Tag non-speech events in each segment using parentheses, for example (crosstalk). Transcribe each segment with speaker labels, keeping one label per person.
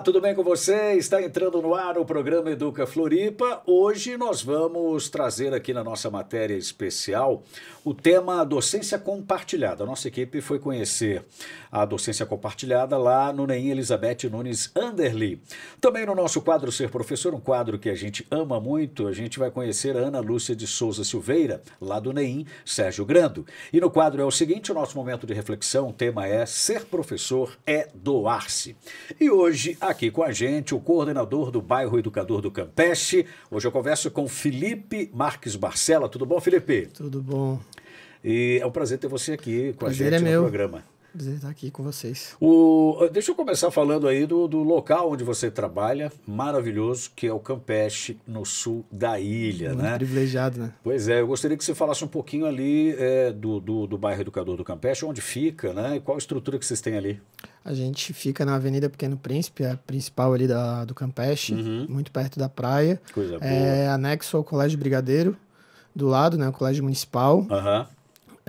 Speaker 1: Olá, tudo bem com você? Está entrando no ar o programa Educa Floripa. Hoje nós vamos trazer aqui na nossa matéria especial o tema docência compartilhada. nossa equipe foi conhecer a docência compartilhada lá no Neim Elizabeth Nunes Anderly. Também no nosso quadro Ser Professor, um quadro que a gente ama muito, a gente vai conhecer a Ana Lúcia de Souza Silveira, lá do Neim, Sérgio Grando. E no quadro é o seguinte, o nosso momento de reflexão, o tema é Ser Professor é doar-se. E hoje a aqui com a gente o coordenador do bairro Educador do Campeche. Hoje eu converso com Felipe Marques Barcela. Tudo bom, Felipe?
Speaker 2: Tudo bom.
Speaker 1: E é um prazer ter você aqui com prazer a gente é no meu. programa.
Speaker 2: Prazer estar aqui com vocês.
Speaker 1: O, ah, deixa eu começar falando aí do, do local onde você trabalha, maravilhoso, que é o Campeche, no sul da ilha, Muito né?
Speaker 2: privilegiado, né?
Speaker 1: Pois é, eu gostaria que você falasse um pouquinho ali é, do, do, do bairro Educador do Campeche, onde fica, né? E qual a estrutura que vocês têm
Speaker 2: ali? A gente fica na Avenida Pequeno Príncipe, a principal ali da, do Campeche, uhum. muito perto da praia.
Speaker 1: Coisa é boa. É,
Speaker 2: anexo ao Colégio Brigadeiro, do lado, né? O Colégio Municipal. Aham. Uhum.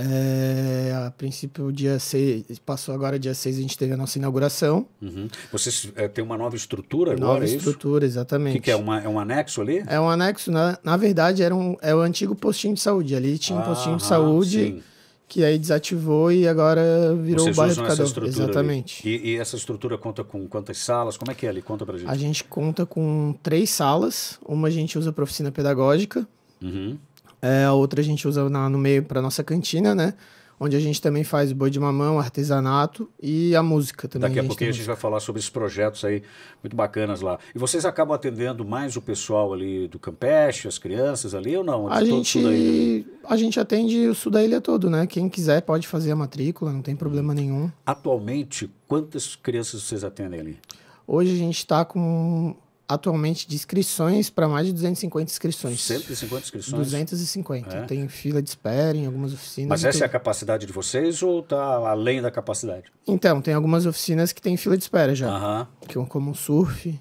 Speaker 2: É, a princípio, dia 6, passou agora dia 6, a gente teve a nossa inauguração.
Speaker 1: Uhum. Vocês é, têm uma nova estrutura agora, Nova é estrutura,
Speaker 2: isso? exatamente. O que, que, é? Uma, é um
Speaker 1: anexo ali?
Speaker 2: É um anexo, na, na verdade, era um, é o antigo postinho de saúde. Ali tinha um postinho de ah, saúde. Sim que aí desativou e agora virou Vocês o bairro educador. Exatamente.
Speaker 1: E, e, essa estrutura conta com quantas salas? Como é que é ali? Conta pra gente. A
Speaker 2: gente conta com três salas. Uma a gente usa para oficina pedagógica. Uhum. É, a outra a gente usa na, no meio para nossa cantina, né? Onde a gente também faz boi de mamão, artesanato e a música também. Daqui a, a pouquinho a gente vai
Speaker 1: falar sobre esses projetos aí muito bacanas lá. E vocês acabam atendendo mais o pessoal ali do Campeche, as crianças ali ou não? A gente,
Speaker 2: a gente atende o sul da ilha todo, né? Quem quiser pode fazer a matrícula, não tem problema nenhum.
Speaker 1: Atualmente, quantas crianças vocês atendem ali?
Speaker 2: Hoje a gente está com atualmente de inscrições para mais de 250 inscrições. 150 inscrições? 250. É. Tem fila de espera em algumas oficinas. Mas essa é tem... é a
Speaker 1: capacidade de vocês ou está além da capacidade?
Speaker 2: Então, tem algumas oficinas que tem fila de espera já. Uh -huh. que, é como o surf,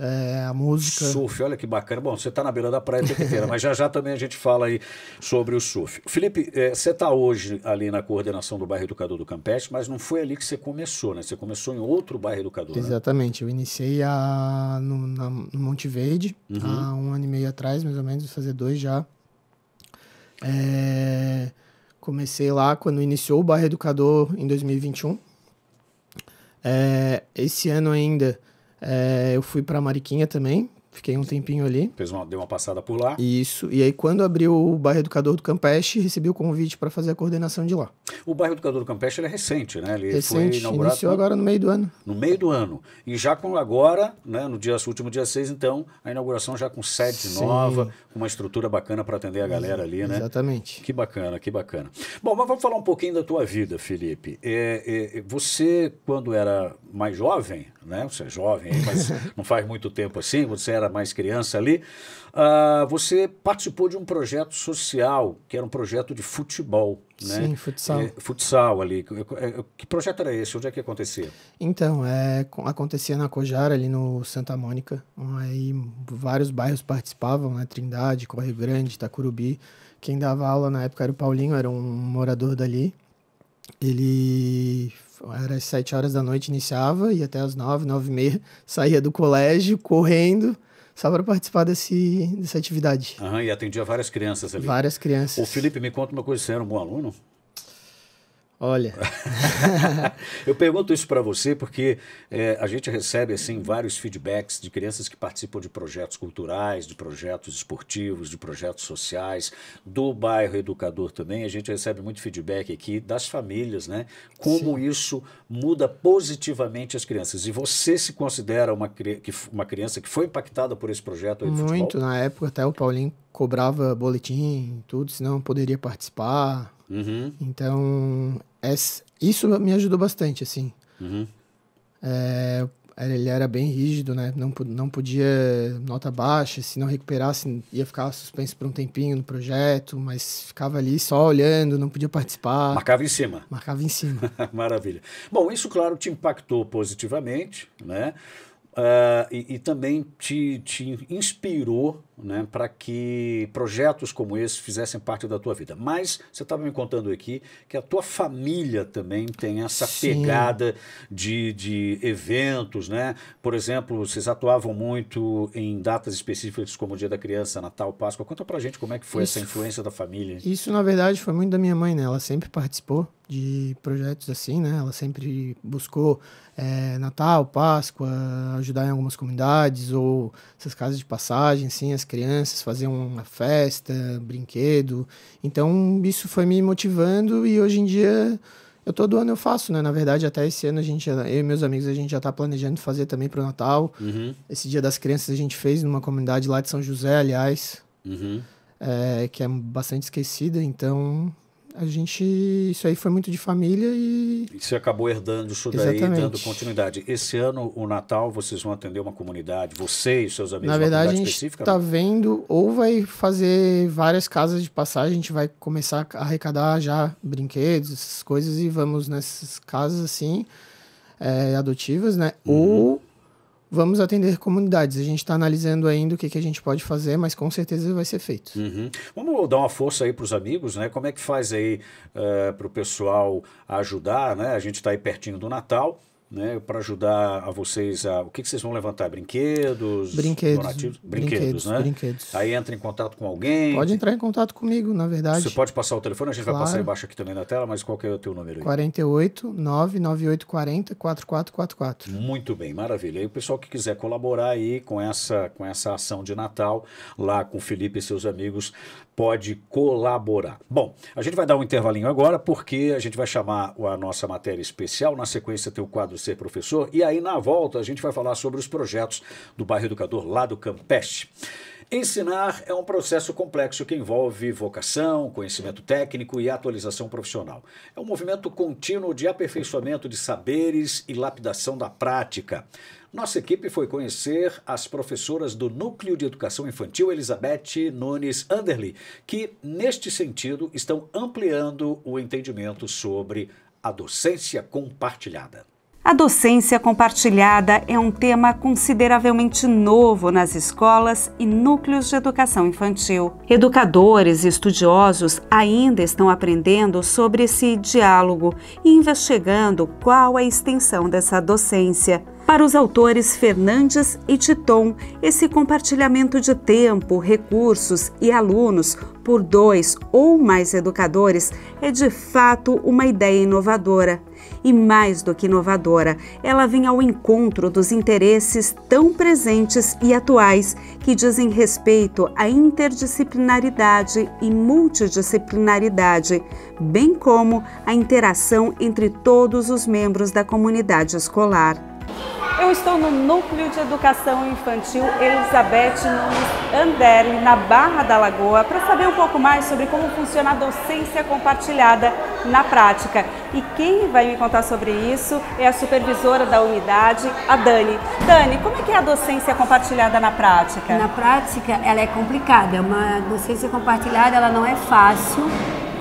Speaker 2: é, a música.
Speaker 1: Surf, olha que bacana. Bom, você está na beira da praia inteira, mas já já também a gente fala aí sobre o surf. Felipe, é, você está hoje ali na coordenação do bairro Educador do Campestre, mas não foi ali que você começou, né? Você começou em outro bairro Educador. Né?
Speaker 2: Exatamente. Né? Eu iniciei a, no, na, no Monte Verde uhum. há um ano e meio atrás, mais ou menos, fazer dois já. É, comecei lá quando iniciou o bairro Educador em 2021. É, esse ano ainda. É, eu fui para Mariquinha também, Fiquei um tempinho ali.
Speaker 1: Fez uma, deu uma passada por lá.
Speaker 2: Isso. E aí, quando abriu o bairro Educador do Campeche, recebi o convite para fazer a coordenação de lá.
Speaker 1: O bairro Educador do Campeche é recente, né? Ele recente, iniciou agora no meio do ano. No meio do ano. E já com agora, né, no dia, último dia 6, então, a inauguração já com sede Sim. nova, uma estrutura bacana para atender a galera ali, né?
Speaker 2: Exatamente. Que
Speaker 1: bacana, que bacana. Bom, mas vamos falar um pouquinho da tua vida, Felipe. É, é, é você, quando era mais jovem, né? Você é jovem, mas (laughs) não faz muito tempo assim, você era mais criança ali, uh, você participou de um projeto social, que era um projeto de futebol. Né? Sim, futsal. É, futsal ali. Que é, projeto era esse? Onde é que acontecia?
Speaker 2: Então, é, acontecia na Cojara, ali no Santa Mônica. Aí vários bairros participavam, né? Trindade, Correio Grande, Itacurubi. Quem dava aula na época era o Paulinho, era um morador dali. Ele era às sete horas da noite, iniciava, e até às nove, nove e meia, (laughs) saía do colégio correndo só para participar desse, dessa atividade. Aham,
Speaker 1: e atendia várias crianças ali. Várias crianças. O Felipe, me conta uma coisa, você era um bom aluno? Olha. (laughs) eu pergunto isso para você porque é, a gente recebe assim vários feedbacks de crianças que participam de projetos culturais, de projetos esportivos, de projetos sociais, do bairro educador também. A gente recebe muito feedback aqui das famílias, né? Como Sim. isso muda positivamente as crianças. E você se considera uma, uma criança que foi impactada por esse
Speaker 2: projeto? Aí muito. Futebol? Na época até o Paulinho cobrava boletim, tudo, senão poderia participar. Uhum. Então, essa, é isso me ajudou bastante, assim. Uhum. É, é, ele era bem rígido, né? Não, não podia nota baixa, se não recuperasse, ia ficar suspenso por um tempinho no projeto, mas ficava ali só olhando, não podia participar. Marcava em
Speaker 1: cima. Marcava em cima. (laughs) Maravilha. Bom, isso, claro, te impactou positivamente, né? Uh, e, e, também te, te inspirou né, para que projetos como esse fizessem parte da tua vida. Mas você estava me contando aqui que a tua família também tem essa Sim. pegada de, de eventos, né? Por exemplo, vocês atuavam muito em datas específicas como o Dia da Criança, Natal, Páscoa. Conta pra gente como é que foi isso, essa influência da família. Isso, na
Speaker 2: verdade, foi muito da minha mãe, né? Ela sempre participou de projetos assim, né? Ela sempre buscou é, Natal, Páscoa, ajudar em algumas comunidades ou essas casas de passagem, assim, as crianças, fazer uma festa, brinquedo. Então isso foi me motivando e hoje em dia eu todo ano eu faço, né? Na verdade, até esse ano a gente, eu e meus amigos, a gente já tá planejando fazer também pro Natal. Uhum. Esse Dia das Crianças a gente fez numa comunidade lá de São José, aliás, uhum. é, que é bastante esquecida. Então a gente. Isso aí foi muito de família e.
Speaker 1: você acabou herdando isso daí, Exatamente. dando continuidade. Esse ano, o Natal, vocês vão atender uma comunidade, você e seus amigos, Na verdade, a gente está né?
Speaker 2: vendo, ou vai fazer várias casas de passagem, a gente vai começar a arrecadar já brinquedos, essas coisas, e vamos nessas casas assim, é, adotivas, né? Uhum. Ou vamos atender comunidades. A gente está analisando ainda o que, que a gente pode fazer, mas com certeza vai ser feito. Uhum.
Speaker 1: Vamos dar uma força aí para os amigos, né? Como é que faz aí uh, eh, para o pessoal ajudar, né? A gente está aí pertinho do Natal né, para ajudar a vocês a. O que, que vocês vão levantar? Brinquedos? Brinquedos. Donativos? Brinquedos, brinquedos né? Brinquedos. Aí entra em contato com alguém.
Speaker 2: Pode entrar em contato comigo, na verdade. Você pode
Speaker 1: passar o telefone, a gente claro. vai passar embaixo aqui também na tela, mas qual que é o teu número aí?
Speaker 2: 48 99840 4444. Muito
Speaker 1: bem, maravilha. aí o pessoal que quiser colaborar aí com essa, com essa ação de Natal, lá com o Felipe e seus amigos, pode colaborar. Bom, a gente vai dar um intervalinho agora, porque a gente vai chamar a nossa matéria especial. Na sequência, tem o quadro ser professor. E aí, na volta, a gente vai falar sobre os projetos do bairro educador lá do Campeste. Ensinar é um processo complexo que envolve vocação, conhecimento técnico e atualização profissional. É um movimento contínuo de aperfeiçoamento de saberes e lapidação da prática. Nossa equipe foi conhecer as professoras do Núcleo de Educação Infantil Elizabeth Nunes Anderly, que, neste sentido, estão ampliando o entendimento sobre a docência compartilhada.
Speaker 3: A docência compartilhada é um tema consideravelmente novo nas escolas e núcleos de educação infantil. Educadores e estudiosos ainda estão aprendendo sobre esse diálogo e investigando qual a extensão dessa docência. Para os autores Fernandes e Titon, esse compartilhamento de tempo, recursos e alunos por dois ou mais educadores é de fato uma ideia inovadora e mais do que inovadora, ela vem ao encontro dos interesses tão presentes e atuais que dizem respeito à interdisciplinaridade e multidisciplinaridade, bem como a interação entre todos os membros da comunidade escolar. Eu estou no Núcleo de Educação Infantil Elizabeth Nunes Anderle, na Barra da Lagoa, para saber um pouco mais sobre como funciona a docência compartilhada na prática. E quem vai me contar sobre isso é a supervisora da unidade, a Dani. Dani, como é que é a docência compartilhada na prática?
Speaker 4: Na prática, ela é complicada. É uma docência compartilhada, ela não é fácil.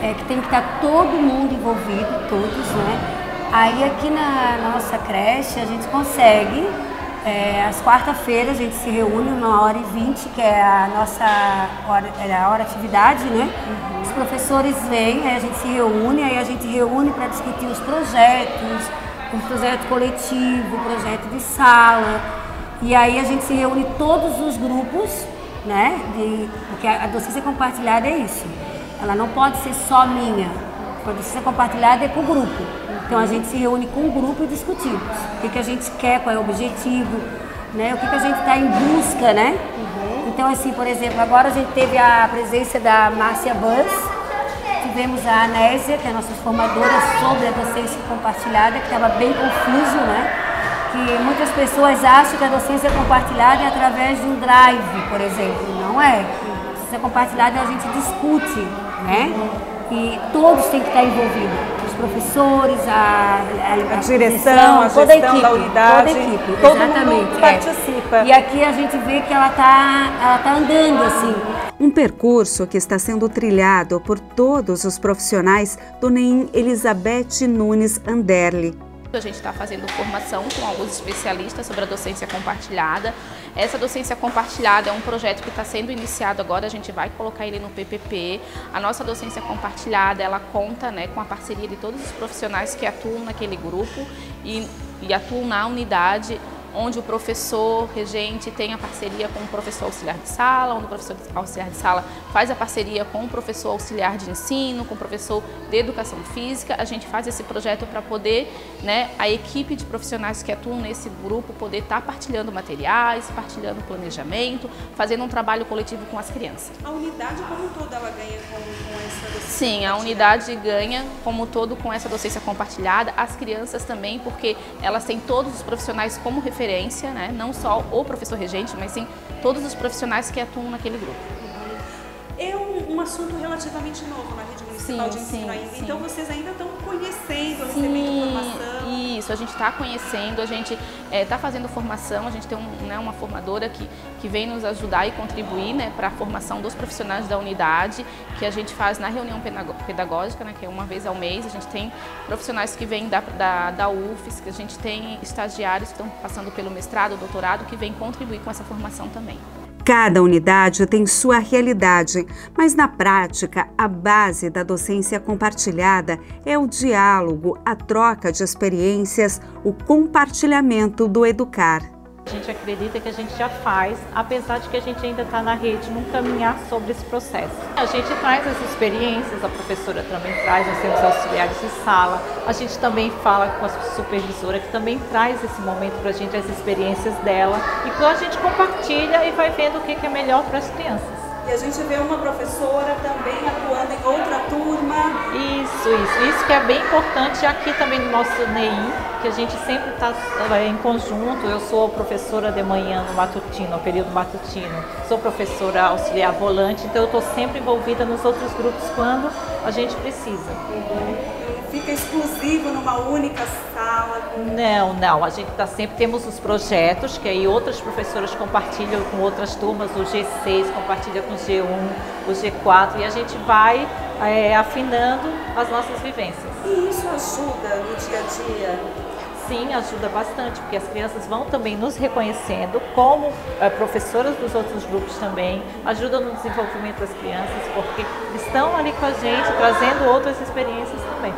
Speaker 4: É que tem que estar todo mundo envolvido, todos, né? Aí aqui na, na nossa creche a gente consegue, é, às quarta-feiras a gente se reúne uma hora e vinte, que é a nossa hora, é a hora atividade, né? Uhum. Os professores vêm, aí a gente se reúne, aí a gente reúne para discutir os projetos, o projeto coletivo, o projeto de sala. E aí a gente se reúne todos os grupos, né? De, porque a docência compartilhada é isso. Ela não pode ser só minha. A docência compartilhada é para o grupo. Então a gente se reúne com o grupo e discutimos o que, que a gente quer, qual é o objetivo, né? o que, que a gente está em busca, né? Uhum. Então assim, por exemplo, agora a gente teve a presença da Márcia Bans, tivemos a Anésia, que é a nossa formadora sobre a docência compartilhada, que estava bem confuso, né? Que muitas pessoas acham que a docência compartilhada é através de um drive, por exemplo. Não é. A docência compartilhada é a gente discute, né? E todos têm que estar envolvidos professores, a, a, a, a direção, a toda a equipe, da unidade, toda a equipe, todo exatamente, mundo é. participa. É. E aqui a gente vê que ela está tá andando assim.
Speaker 3: Um percurso que está sendo trilhado por todos os profissionais do NEIM Elizabeth Nunes Anderle
Speaker 5: a gente está fazendo formação com alguns especialistas sobre a docência compartilhada. Essa docência compartilhada é um projeto que está sendo iniciado agora, a gente vai colocar ele no PPP. A nossa docência compartilhada, ela conta né, com a parceria de todos os profissionais que atuam naquele grupo e, e atuam na unidade onde o professor regente tem a parceria com o professor auxiliar de sala, onde o professor auxiliar de sala faz a parceria com o professor auxiliar de ensino, com o professor de educação física. A gente faz esse projeto para poder né, a equipe de profissionais que atuam nesse grupo poder estar tá partilhando materiais, partilhando planejamento, fazendo um trabalho coletivo com as crianças.
Speaker 3: A unidade como toda ela ganha com, com essa docência? Sim,
Speaker 5: a unidade ganha como todo com essa docência compartilhada, as crianças também, porque elas têm todos os profissionais como referência referência, né? não só o professor regente, mas sim todos os profissionais que atuam naquele grupo.
Speaker 3: É um, um assunto relativamente novo na rede municipal sim, de ensino sim, ainda, sim. então
Speaker 5: vocês ainda estão conhecendo, recebendo informação isso, a gente está conhecendo, a gente está eh, é, fazendo formação, a gente tem um, né, uma formadora que, que vem nos ajudar e contribuir né, para a formação dos profissionais da unidade, que a gente faz na reunião pedagógica, né, que é uma vez ao mês, a gente tem profissionais que vêm da, da, da UFES, que a gente tem estagiários que estão passando pelo mestrado, doutorado, que vêm contribuir com essa formação também.
Speaker 3: Cada unidade tem sua realidade, mas na prática, a base da docência compartilhada é o diálogo, a troca de experiências, o compartilhamento do educar.
Speaker 6: A gente acredita que a gente já faz, apesar de que a gente ainda está na rede, num caminhar sobre esse processo. A gente traz as experiências, a professora também traz, nós temos auxiliares de sala, a gente também fala com a supervisora, que também traz esse momento para a gente, as experiências dela, e que a gente compartilha e vai vendo o que
Speaker 3: é melhor para as crianças. E a gente vê uma professora também atuando em outra turma.
Speaker 6: Isso, isso. Isso que é bem importante aqui também no nosso NEI, que a gente sempre está é, em conjunto. Eu sou professora de manhã no matutino, no período matutino. Sou professora auxiliar volante, então eu estou sempre envolvida nos outros grupos quando a gente
Speaker 3: precisa. Uhum. Fica exclusivo numa única sala?
Speaker 6: Não, não. A gente tá sempre temos os projetos que aí outras professoras compartilham com outras turmas, o G6 compartilha com o G1, o G4 e a gente vai é, afinando as nossas vivências.
Speaker 3: E isso ajuda
Speaker 6: no dia a dia? sim ajuda bastante, porque as crianças vão também nos reconhecendo como é, professoras dos outros grupos também, ajuda no desenvolvimento das crianças, porque estão ali com a gente, trazendo outras experiências também.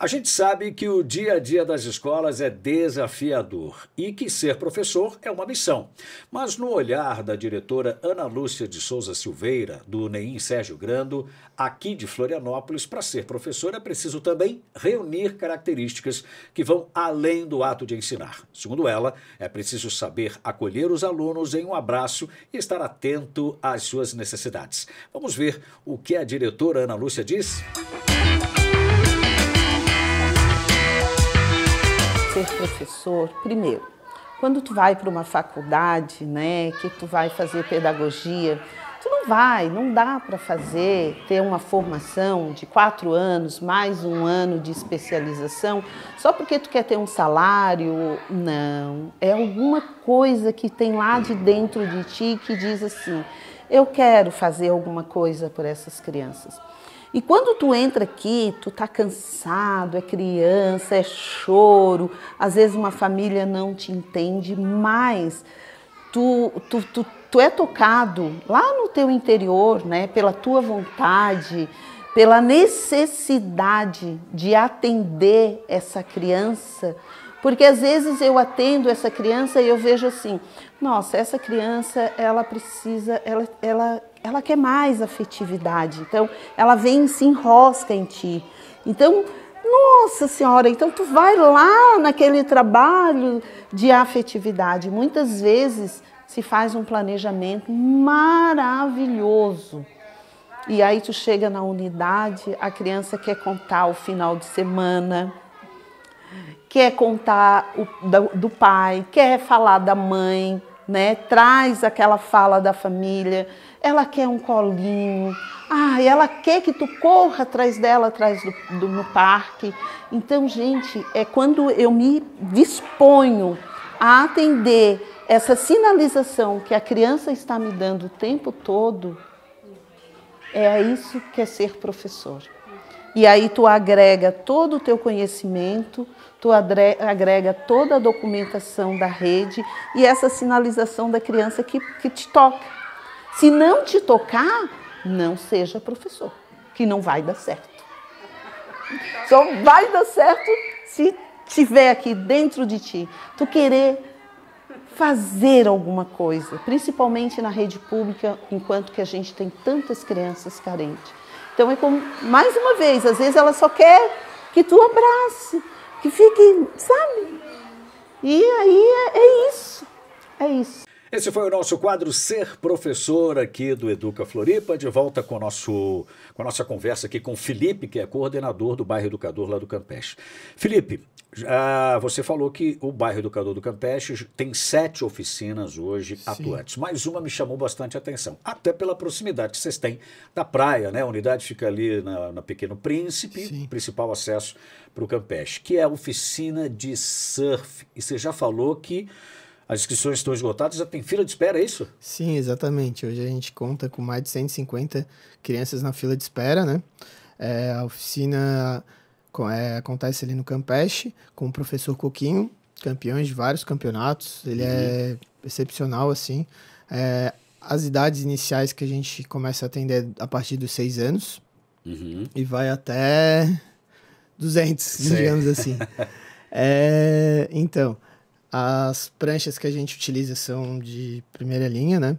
Speaker 1: A gente sabe que o dia a dia das escolas é desafiador e que ser professor é uma missão. Mas no olhar da diretora Ana Lúcia de Souza Silveira, do Neim Sérgio Grando, aqui de Florianópolis, para ser professor é preciso também reunir características que vão além do ato de ensinar. Segundo ela, é preciso saber acolher os alunos em um abraço e estar atento às suas necessidades. Vamos ver o que a diretora Ana Lúcia diz. Música
Speaker 7: ser professor, primeiro, quando tu vai para uma faculdade, né, que tu vai fazer pedagogia, tu não vai, não dá para fazer, ter uma formação de quatro anos, mais um ano de especialização, só porque tu quer ter um salário. Não, é alguma coisa que tem lá de dentro de ti que diz assim, eu quero fazer alguma coisa por essas crianças. E quando tu entra aqui, tu tá cansado, é criança, é choro, às vezes uma família não te entende mais. Tu, tu, tu, tu é tocado lá no teu interior, né, pela tua vontade, pela necessidade de atender essa criança, porque às vezes eu atendo essa criança e eu vejo assim, nossa, essa criança, ela precisa, ela, ela ela quer mais afetividade. Então, ela vem e se enrosca em ti. Então, nossa senhora, então tu vai lá naquele trabalho de afetividade. Muitas vezes se faz um planejamento maravilhoso. E aí tu chega na unidade, a criança quer contar o final de semana, quer contar o, do, do pai, quer falar da mãe, né? Traz aquela fala da família ela quer um colinho, ah, ela quer que tu corra atrás dela, atrás do, do, no parque. Então, gente, é quando eu me disponho a atender essa sinalização que a criança está me dando o tempo todo, é isso que é ser professor. E aí tu agrega todo o teu conhecimento, tu agrega toda a documentação da rede e essa sinalização da criança que, que te toca. Se não te tocar, não seja professor, que não vai dar certo. Só vai dar certo se tiver aqui dentro de ti, tu querer fazer alguma coisa, principalmente na rede pública, enquanto que a gente tem tantas crianças carentes. Então é como, mais uma vez, às vezes ela só quer que tu abrace, que fique, sabe? E aí é, é isso, é isso.
Speaker 1: Esse foi o nosso quadro Ser Professor aqui do Educa Floripa, de volta com, nosso, com a nossa conversa aqui com o Felipe, que é coordenador do bairro Educador lá do Campeche. Felipe, ah, você falou que o bairro Educador do Campeche tem sete oficinas hoje Sim. atuantes. Mais uma me chamou bastante atenção, até pela proximidade que vocês têm da praia, né? A unidade fica ali na, na Pequeno Príncipe, Sim. principal acesso para o Campeche, que é a oficina de surf. E você já falou que as inscrições estão esgotadas, já tem fila de espera, é isso?
Speaker 2: Sim, exatamente. Hoje a gente conta com mais de 150 crianças na fila de espera, né? É, a oficina é, acontece ali no Campeche com o professor Coquinho, campeão de vários campeonatos. Ele é uhum. é excepcional, assim. É, as idades iniciais que a gente começa a atender a partir dos seis anos uhum. e vai até 200, Sim. digamos assim. (laughs) é, então, as pranchas que a gente utiliza são de primeira linha, né?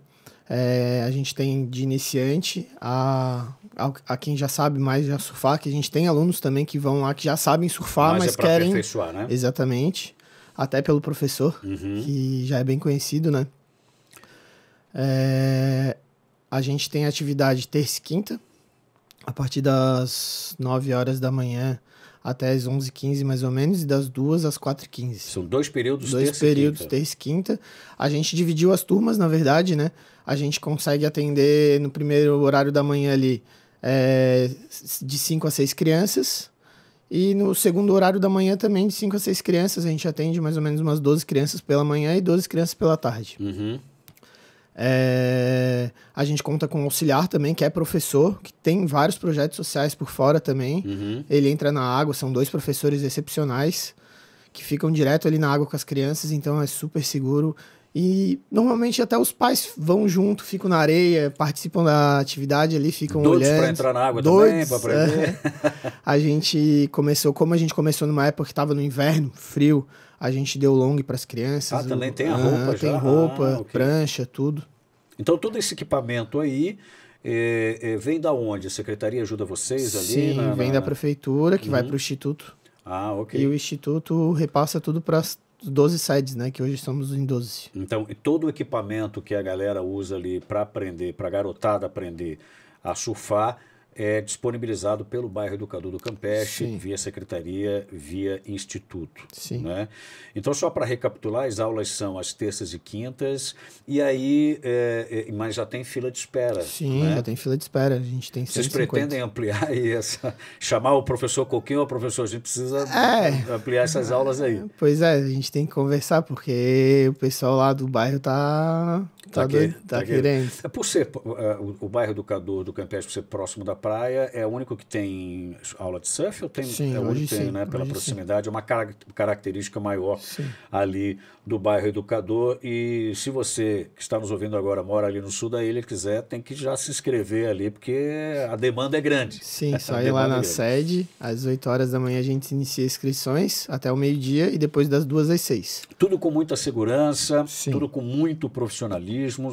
Speaker 2: É, a gente tem de iniciante a, a, a, quem já sabe mais já surfar, que a gente tem alunos também que vão lá que já sabem surfar, mas, é mas é querem. Aperfeiçoar, né? Exatamente. Até pelo professor, uhum. que já é bem conhecido, né? É, a gente tem atividade terça e quinta, a partir das 9 horas da manhã até as 11h15 mais ou menos, e das 2 às 4h15. São
Speaker 1: dois períodos
Speaker 2: Dois terça períodos, e quinta. terça e quinta. A gente dividiu as turmas, na verdade, né? A gente consegue atender no primeiro horário da manhã ali é, de 5 a 6 crianças. E no segundo horário da manhã também, de 5 a 6 crianças, a gente atende mais ou menos umas 12 crianças pela manhã e 12 crianças pela tarde. Uhum. É, a gente conta com um auxiliar também, que é professor, que tem vários projetos sociais por fora também. Uhum. Ele entra na água, são dois professores excepcionais que ficam direto ali na água com as crianças, então é super seguro. E normalmente até os pais vão junto, ficam na areia, participam da atividade ali, ficam Doidos olhando. para entrar na água Doidos, também, para aprender. É. (laughs) a gente começou, como a gente começou numa época que estava no inverno, frio, a gente deu long para as crianças. Ah, também tem a roupa ah, Tem roupa, ah, okay. prancha, tudo.
Speaker 1: Então todo esse equipamento aí é, é, vem da onde? A secretaria ajuda vocês ali? Sim, na, vem na, da
Speaker 2: prefeitura que uhum. vai para o instituto. Ah, ok. E o instituto repassa tudo para as 12 sites, né? Que hoje estamos em 12.
Speaker 1: Então, todo o equipamento que a galera usa ali para aprender, para garotada aprender a surfar, é disponibilizado pelo bairro Educador do Campeche, Sim. via secretaria, via instituto. Sim. Né? Então, só para recapitular, as aulas são às terças e quintas, e aí, é, é, mas já tem fila de espera. Sim, né? já tem
Speaker 2: fila de espera. A gente tem Vocês pretendem
Speaker 1: ampliar (laughs) aí essa. chamar o professor Coquinho ou professor, a gente precisa é, ampliar essas aulas aí.
Speaker 2: Pois é, a gente tem que conversar, porque o pessoal lá do bairro tá Tá, tá, aqui, tá, tá querendo. É
Speaker 1: por ser uh, o, o, bairro do, do, do Campeche, por ser próximo da praia, é o único que tem aula de surf? Ou tem, sim, é o único que tem, né? Pela proximidade, sim. é uma car característica maior sim. ali do bairro Educador. E se você que está nos ouvindo agora mora ali no sul da ilha quiser, tem que já se inscrever ali, porque a demanda é grande.
Speaker 2: Sim, (laughs) só ir lá é na é sede, às 8 horas da manhã a gente inicia inscrições até o meio-dia e depois das duas às seis.
Speaker 1: Tudo com muita segurança, tudo com muito profissionalismo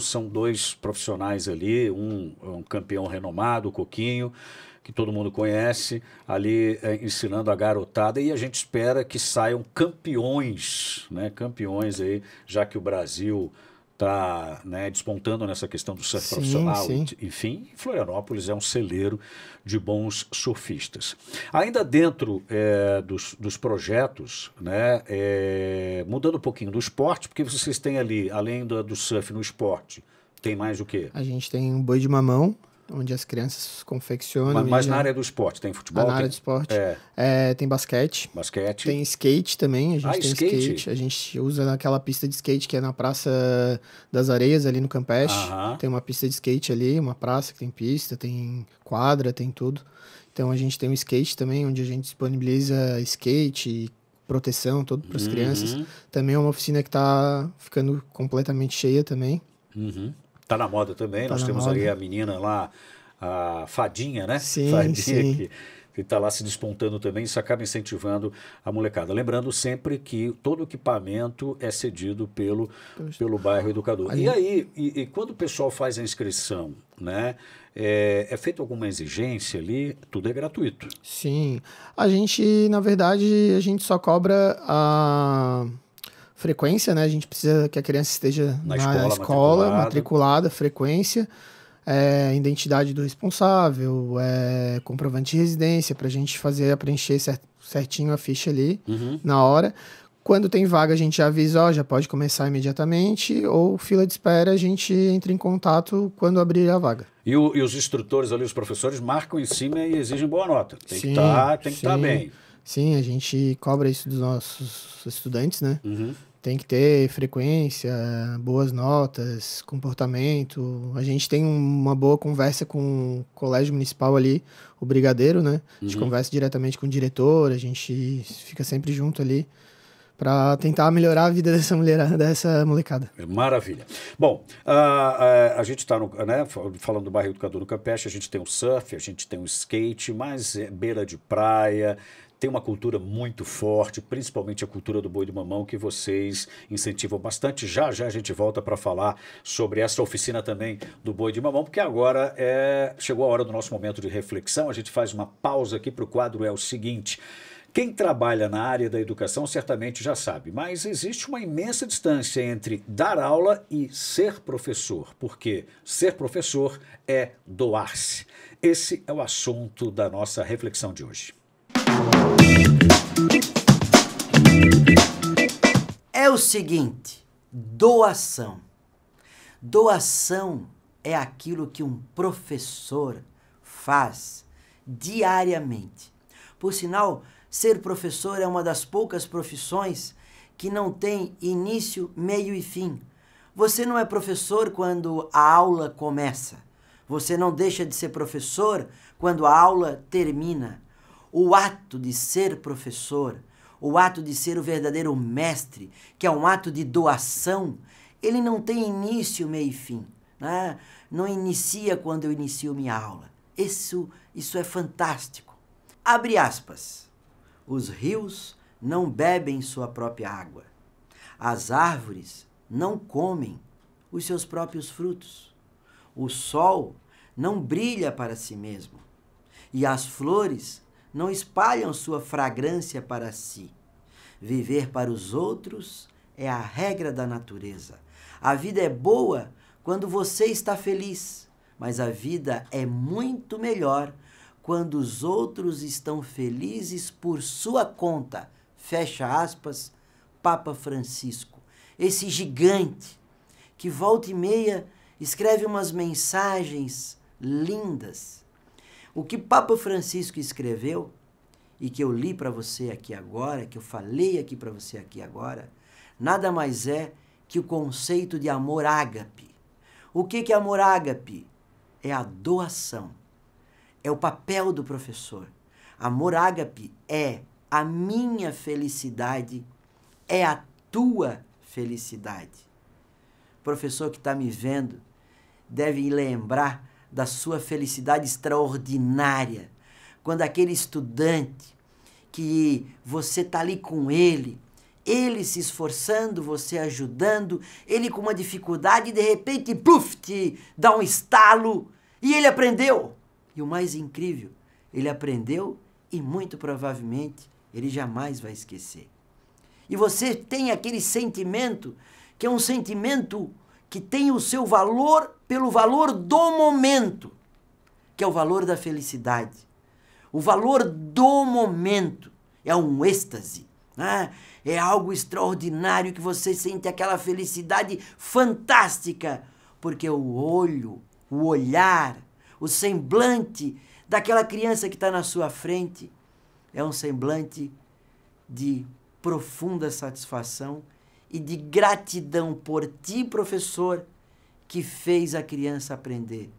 Speaker 1: são dois profissionais ali, um, é um campeão renomado, o Coquinho, que todo mundo conhece, ali é, ensinando a garotada e a gente espera que saiam campeões, né? Campeões aí, já que o Brasil está né, despontando nessa questão do surf sim, profissional. Sim. Enfim, Florianópolis é um celeiro de bons surfistas. Ainda dentro é, dos, dos, projetos, né, é, mudando um pouquinho do esporte, porque vocês têm ali, além do, do surf no esporte, tem mais o quê?
Speaker 2: A gente tem um boi de mamão, onde as crianças confeccionam. Mas, mas é na área do esporte, tem futebol? na tem... área do esporte. É. É, tem basquete. Basquete. Tem skate também, a gente ah, tem skate. skate. A gente usa naquela pista de skate que é na Praça das Areias, ali no Campeche. Tem uma pista de skate ali, uma praça que tem pista, tem quadra, tem tudo. Então a gente tem um skate também, onde a gente disponibiliza skate, proteção, todo para as uhum. crianças. Também é uma oficina que está ficando completamente cheia também.
Speaker 1: Uhum. Tá na moda também. Tá Nós temos moda. aí a menina lá, a Fadinha, né? Sim, Fadinha sim. Que, está lá se despontando também, isso acaba incentivando a molecada. Lembrando sempre que todo equipamento é cedido pelo, pelo bairro educador. Aí. E aí, e, e, quando o pessoal faz a inscrição, né? É, é feita alguma exigência ali? Tudo é gratuito.
Speaker 2: Sim. A gente, na verdade, a gente só cobra a frequência, né? A gente precisa que a criança esteja na, na escola, escola matriculada, frequência, é, identidade do responsável, é, comprovante de residência, para a gente fazer, preencher certinho a ficha ali uhum. na hora. Quando tem vaga, a gente avisa, ó, já pode começar imediatamente, ou fila de espera, a gente entra em contato quando abrir a vaga.
Speaker 1: E, o, e os instrutores ali, os professores, marcam em cima e exigem boa nota. Tem sim, tá, que tá, estar tá bem.
Speaker 2: Sim, a gente cobra isso dos nossos estudantes, né? Uhum. Tem que ter frequência, boas notas, comportamento. A gente tem uma boa conversa com o colégio municipal ali, o brigadeiro, né? A gente uhum. conversa diretamente com o diretor, a gente fica sempre junto ali para tentar melhorar a vida (laughs) dessa mulher, dessa molecada.
Speaker 1: É maravilha. Bom, a, a, a gente está né, falando do bairro Educador do Campeche, a gente tem o surf, a gente tem o skate, mais é beira de praia, tem uma cultura muito forte, principalmente a cultura do boi do mamão, que vocês incentivam bastante. Já já a gente volta para falar sobre essa oficina também do boi de mamão, porque agora é... chegou a hora do nosso momento de reflexão. A gente faz uma pausa aqui para o quadro, é o seguinte. Quem trabalha na área da educação certamente já sabe, mas existe uma imensa distância entre dar aula e ser professor, porque ser professor é doar-se. Esse é o assunto da nossa reflexão de hoje.
Speaker 8: é o seguinte: doação. Doação é aquilo que um professor faz diariamente. Por sinal, ser professor é uma das poucas profissões que não tem início, meio e fim. Você não é professor quando a aula começa. Você não deixa de ser professor quando a aula termina. O ato de ser professor o ato de ser o verdadeiro mestre, que é um ato de doação, ele não tem início, meio e fim. Né? Não inicia quando eu inicio minha aula. Isso, isso é fantástico. Abre aspas. Os rios não bebem sua própria água. As árvores não comem os seus próprios frutos. O sol não brilha para si mesmo. E as flores não espalham sua fragrância para si. Viver para os outros é a regra da natureza. A vida é boa quando você está feliz, mas a vida é muito melhor quando os outros estão felizes por sua conta. Fecha aspas, Papa Francisco. Esse gigante que volta e meia escreve umas mensagens lindas o que Papa Francisco escreveu e que eu li para você aqui agora, que eu falei aqui para você aqui agora, nada mais é que o conceito de amor ágape. O que que é amor ágape? É a doação. É o papel do professor. Amor ágape é a minha felicidade, é a tua felicidade. O professor que está me vendo deve lembrar da sua felicidade extraordinária. Quando aquele estudante que você está ali com ele, ele se esforçando, você ajudando, ele com uma dificuldade, de repente, puf, te dá um estalo e ele aprendeu. E o mais incrível, ele aprendeu e muito provavelmente ele jamais vai esquecer. E você tem aquele sentimento que é um sentimento que tem o seu valor pelo valor do momento, que é o valor da felicidade. O valor do momento é um êxtase, né? é algo extraordinário que você sente aquela felicidade fantástica, porque o olho, o olhar, o semblante daquela criança que está na sua frente é um semblante de profunda satisfação e de gratidão por ti, professor, que fez a criança aprender.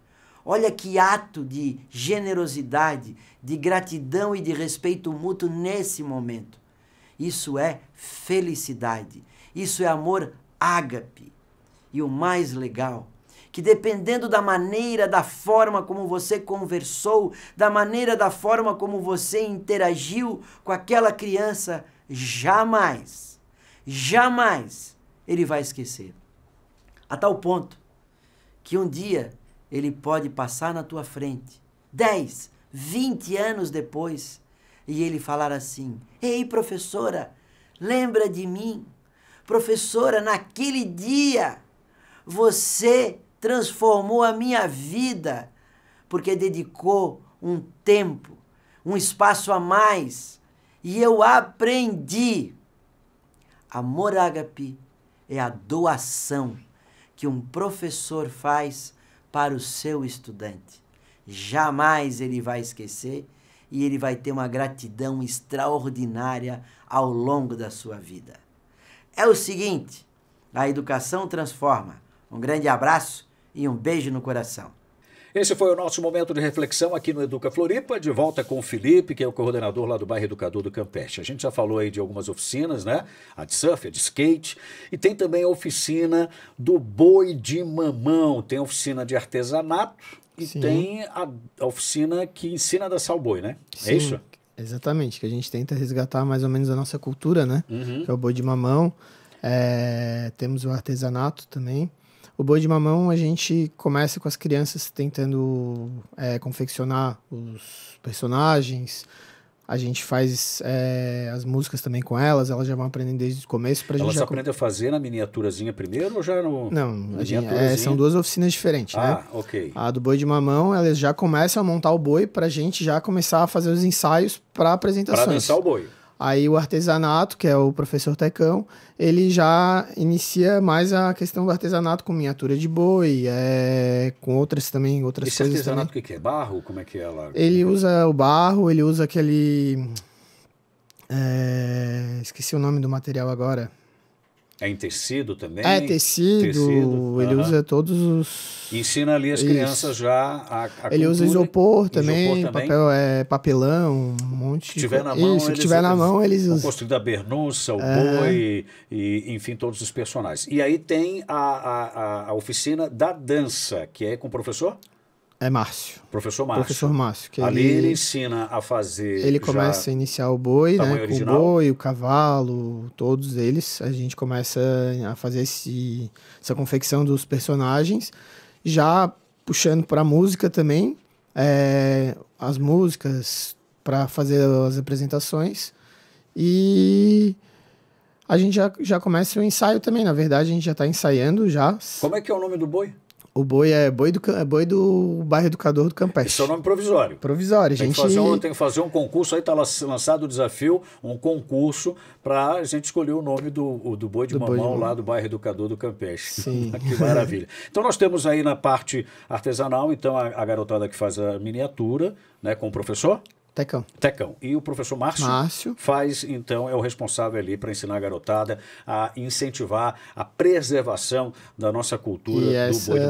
Speaker 8: Olha que ato de generosidade, de gratidão e de respeito mútuo nesse momento. Isso é felicidade. Isso é amor ágape. E o mais legal, que dependendo da maneira, da forma como você conversou, da maneira, da forma como você interagiu com aquela criança, jamais Jamais ele vai esquecer. A tal ponto que um dia ele pode passar na tua frente, 10, 20 anos depois, e ele falar assim: Ei, professora, lembra de mim? Professora, naquele dia você transformou a minha vida, porque dedicou um tempo, um espaço a mais, e eu aprendi Amor ágape é a doação que um professor faz para o seu estudante. Jamais ele vai esquecer e ele vai ter uma gratidão extraordinária ao longo da sua vida. É o seguinte, a educação transforma. Um grande abraço e um beijo no coração.
Speaker 1: Esse foi o nosso momento de reflexão aqui no Educa Floripa, de volta com o Felipe, que é o coordenador lá do bairro Educador do Campestre. A gente já falou aí de algumas oficinas, né? A de surf, a de skate, e tem também a oficina do boi de mamão, tem a oficina de artesanato e Sim. tem a, a, oficina que ensina a dançar o boi, né? É Sim. É isso?
Speaker 2: Exatamente, que a gente tenta resgatar mais ou menos a nossa cultura, né? Uhum. Que é o boi de mamão. É, temos o artesanato também. O boi de mamão, a gente começa com as crianças tentando é, confeccionar os personagens, a gente faz é, as músicas também com elas, elas já vão aprendendo desde o começo. Pra elas gente aprendem a
Speaker 1: fazer na miniaturazinha primeiro ou já no. Não, gente, é, são duas oficinas diferentes, ah, né? Ah, ok.
Speaker 2: A do boi de mamão, elas já começam a montar o boi para a gente já começar a fazer os ensaios para apresentações. Para dançar o boi. Aí o artesanato, que é o professor Tecão, ele já inicia mais a questão do artesanato com miniatura de boi, é, com outras também, outras Esse coisas. Esse artesanato
Speaker 1: o que é barro? Como é que é lá?
Speaker 2: Ele usa o barro, ele usa aquele é, esqueci o nome do material agora.
Speaker 1: É em tecido também? Ah, é, tecido. tecido ele uhum. usa
Speaker 2: todos os.
Speaker 1: Ensina ali as Isso. crianças já a, a Ele cultura. usa isopor também, isopor também.
Speaker 2: papel, é, papelão, um monte que tiver na Mão, Isso, eles, tiver na mão, eles usam.
Speaker 1: Construído a Bernuça, o é. Boi, e, enfim, todos os personagens. E aí tem a, a, a, oficina da dança, que é com o professor?
Speaker 2: É Márcio. Professor Márcio. Professor Márcio. Que Ali ele, ele
Speaker 1: ensina a fazer. Ele começa a
Speaker 2: iniciar o boi, né? Original. O boi, o cavalo, todos eles. A gente começa a fazer esse, essa confecção dos personagens. Já puxando para a música também. É, as músicas para fazer as apresentações. E a gente já, já começa o ensaio também. Na verdade, a gente já está ensaiando já. Como é que é o nome do boi? O boi é boi do, é boi do bairro Educador do Campestre. Isso é o nome provisório. Provisório, tem gente. Que fazer um,
Speaker 1: tem que fazer um concurso, aí está lançado o desafio, um concurso para a gente escolher o nome do, do boi de do mamão boi de lá do bairro Educador do Campestre. Sim. (laughs) que maravilha. (laughs) Então nós temos aí na parte artesanal, então a, a garotada que faz a miniatura, né, com o professor? Tecão. Tecão. E o professor Márcio, Márcio, faz, então, é o responsável ali para ensinar a garotada a incentivar a preservação da nossa cultura e do essas boi de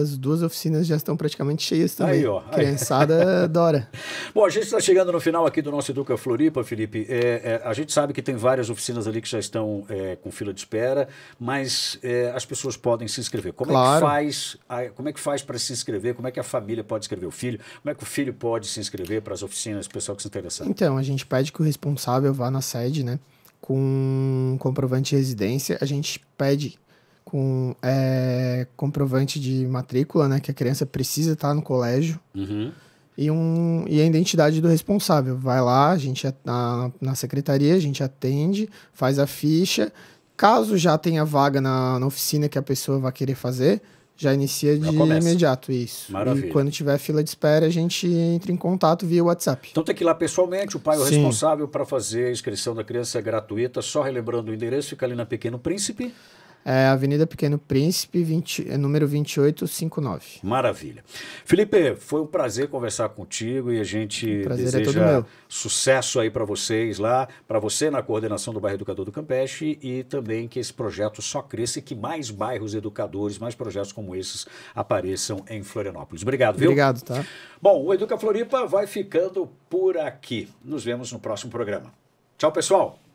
Speaker 2: As duas oficinas já estão praticamente cheias também. Aí, ó. Criançada (laughs) adora.
Speaker 1: Bom, a gente está chegando no final aqui do nosso Educa Floripa, Felipe. É, é, a gente sabe que tem várias oficinas ali que já estão é, com fila de espera, mas é, as pessoas podem se inscrever. Como claro. é que faz? A, como é que faz para se inscrever? Como é que a família pode escrever o filho? Como é que o filho pode se inscrever para as oficinas? o pessoal que se interessar? Então, a gente
Speaker 2: pede que o responsável vá na sede, né? Com comprovante de residência. A gente pede com é, comprovante de matrícula, né? Que a criança precisa estar no colégio. Uhum. E, um, e a identidade do responsável. Vai lá, a gente na, na secretaria, a gente atende, faz a ficha. Caso já tenha vaga na, na oficina que a pessoa vai querer fazer, já inicia Já de começa. imediato, isso. Maravilha. E quando tiver fila de espera, a gente entra em contato via WhatsApp.
Speaker 1: Então tem que ir lá pessoalmente, o pai é o responsável para fazer a inscrição da criança gratuita. Só relembrando o endereço, fica ali na Pequeno Príncipe.
Speaker 2: É, Avenida Pequeno Príncipe, 20, é número 2859. Maravilha.
Speaker 1: Felipe, foi um prazer conversar contigo e a gente é deseja é sucesso aí para vocês lá, para você na coordenação do Bairro Educador do Campeche e também que esse projeto só cresça e que mais bairros educadores, mais projetos como esses apareçam em Florianópolis. Obrigado, viu? Obrigado, tá? Bom, o Educa Floripa vai ficando por aqui. Nos vemos no próximo programa. Tchau, pessoal!